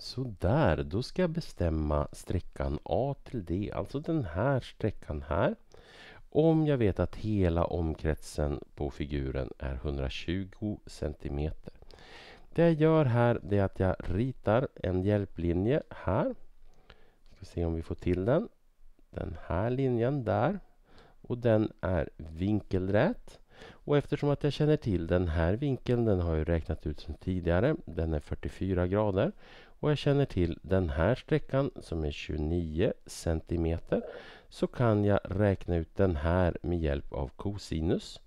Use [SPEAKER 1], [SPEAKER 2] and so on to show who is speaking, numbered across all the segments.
[SPEAKER 1] Sådär, då ska jag bestämma sträckan A till D, alltså den här sträckan här. Om jag vet att hela omkretsen på figuren är 120 cm. Det jag gör här är att jag ritar en hjälplinje här. Vi ska se om vi får till den. Den här linjen där. Och den är vinkelrät. Och eftersom att jag känner till den här vinkeln, den har jag räknat ut sedan tidigare, den är 44 grader och jag känner till den här sträckan som är 29 cm så kan jag räkna ut den här med hjälp av kosinus.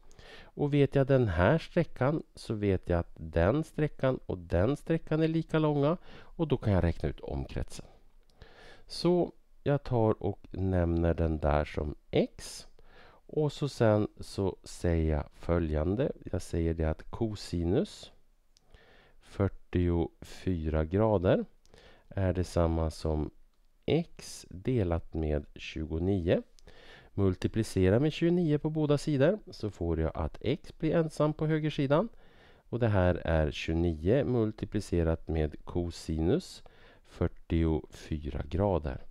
[SPEAKER 1] Och vet jag den här sträckan så vet jag att den sträckan och den sträckan är lika långa och då kan jag räkna ut omkretsen. Så jag tar och nämner den där som x och så sen så säger jag följande. Jag säger det att kosinus 44 grader är detsamma som x delat med 29. Multiplicera med 29 på båda sidor så får jag att x blir ensam på högersidan. Och det här är 29 multiplicerat med cosinus 44 grader.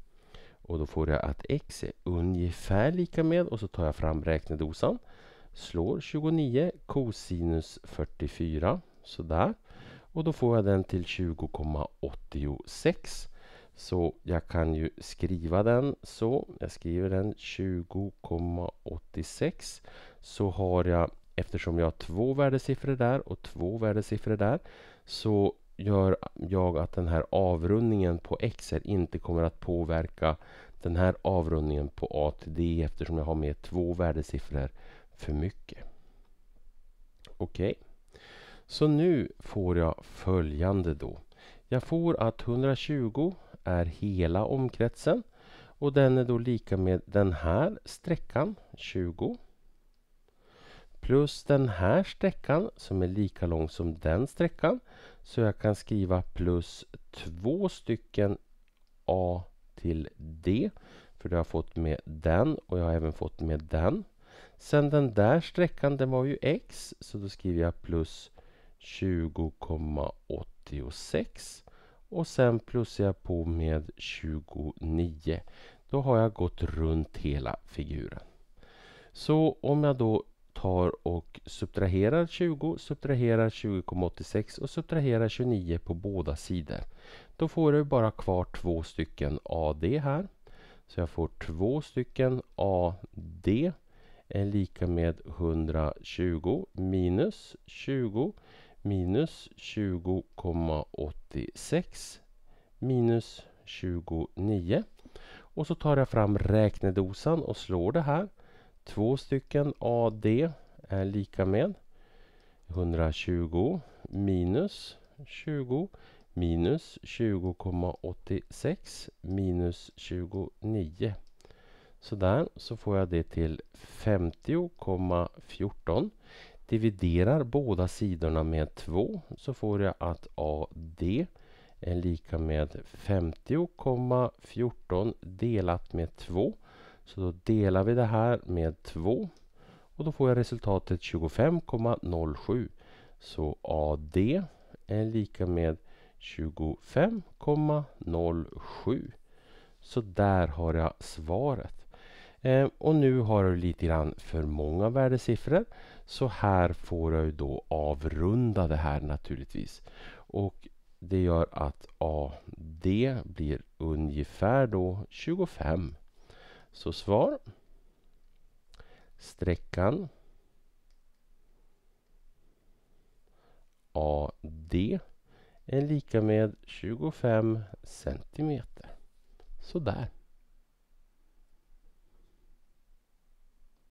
[SPEAKER 1] Och då får jag att x är ungefär lika med och så tar jag fram räknedosan. Slår 29 cosinus 44, sådär. Och då får jag den till 20,86. Så jag kan ju skriva den så. Jag skriver den 20,86. Så har jag, eftersom jag har två värdesiffror där och två värdesiffror där, så gör jag att den här avrundningen på x inte kommer att påverka den här avrundningen på a till d eftersom jag har med två värdesiffror för mycket. Okej. Okay. Så nu får jag följande då. Jag får att 120 är hela omkretsen och den är då lika med den här sträckan, 20 plus den här sträckan som är lika lång som den sträckan. Så jag kan skriva plus två stycken A till D. För det har jag fått med den och jag har även fått med den. Sen den där sträckan, den var ju X, så då skriver jag plus 20,86 och sen plussar jag på med 29. Då har jag gått runt hela figuren. Så om jag då tar och subtraherar 20, subtraherar 20,86 och subtraherar 29 på båda sidor. Då får jag bara kvar två stycken AD här. Så jag får två stycken AD är lika med 120 minus 20 minus 20,86 minus 29. Och så tar jag fram räknedosan och slår det här. Två stycken AD är lika med 120 minus 20 minus 20,86 minus 29. Sådär, så får jag det till 50,14. Dividerar båda sidorna med 2 så får jag att AD är lika med 50,14 delat med 2. Så då delar vi det här med 2 och då får jag resultatet 25,07. Så AD är lika med 25,07. Så där har jag svaret. Eh, och nu har du lite grann för många värdesiffror. Så här får jag då avrunda det här naturligtvis. Och det gör att AD blir ungefär då 25. Så svar sträckan AD är lika med 25 centimeter. Sådär.